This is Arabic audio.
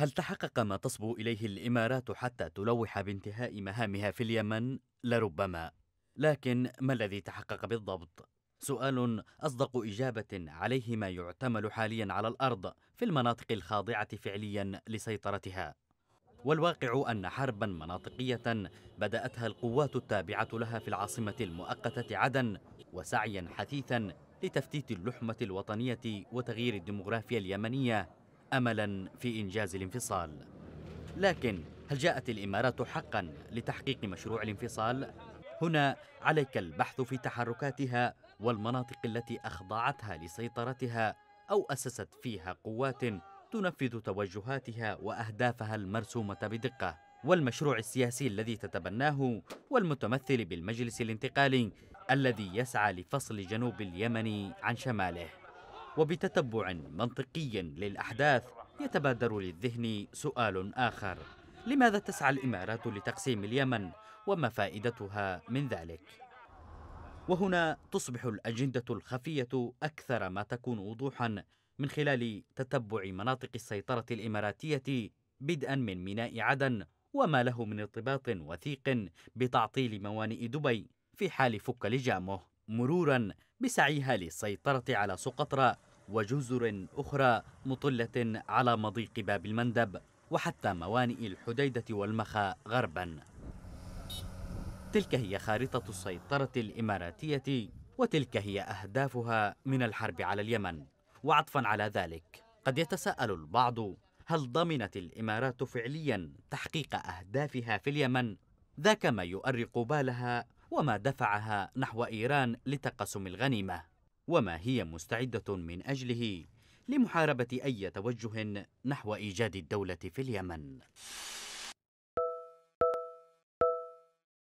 هل تحقق ما تصبو إليه الإمارات حتى تلوح بانتهاء مهامها في اليمن؟ لربما لكن ما الذي تحقق بالضبط؟ سؤال أصدق إجابة عليه ما يعتمل حاليا على الأرض في المناطق الخاضعة فعليا لسيطرتها والواقع أن حربا مناطقية بدأتها القوات التابعة لها في العاصمة المؤقتة عدن وسعيا حثيثا لتفتيت اللحمة الوطنية وتغيير الديمغرافيا اليمنية املا في انجاز الانفصال لكن هل جاءت الامارات حقا لتحقيق مشروع الانفصال هنا عليك البحث في تحركاتها والمناطق التي اخضعتها لسيطرتها او اسست فيها قوات تنفذ توجهاتها واهدافها المرسومه بدقه والمشروع السياسي الذي تتبناه والمتمثل بالمجلس الانتقالي الذي يسعى لفصل جنوب اليمن عن شماله وبتتبع منطقي للأحداث يتبادر للذهن سؤال آخر لماذا تسعى الإمارات لتقسيم اليمن وما فائدتها من ذلك؟ وهنا تصبح الأجندة الخفية أكثر ما تكون وضوحا من خلال تتبع مناطق السيطرة الإماراتية بدءا من ميناء عدن وما له من ارتباط وثيق بتعطيل موانئ دبي في حال فك لجامه مرورا بسعيها للسيطرة على سقطرى وجزر أخرى مطلة على مضيق باب المندب وحتى موانئ الحديدة والمخا غربا تلك هي خارطة السيطرة الإماراتية وتلك هي أهدافها من الحرب على اليمن وعطفا على ذلك قد يتساءل البعض هل ضمنت الإمارات فعليا تحقيق أهدافها في اليمن ذاك ما يؤرق بالها وما دفعها نحو إيران لتقاسم الغنيمة وما هي مستعدة من أجله لمحاربة أي توجه نحو إيجاد الدولة في اليمن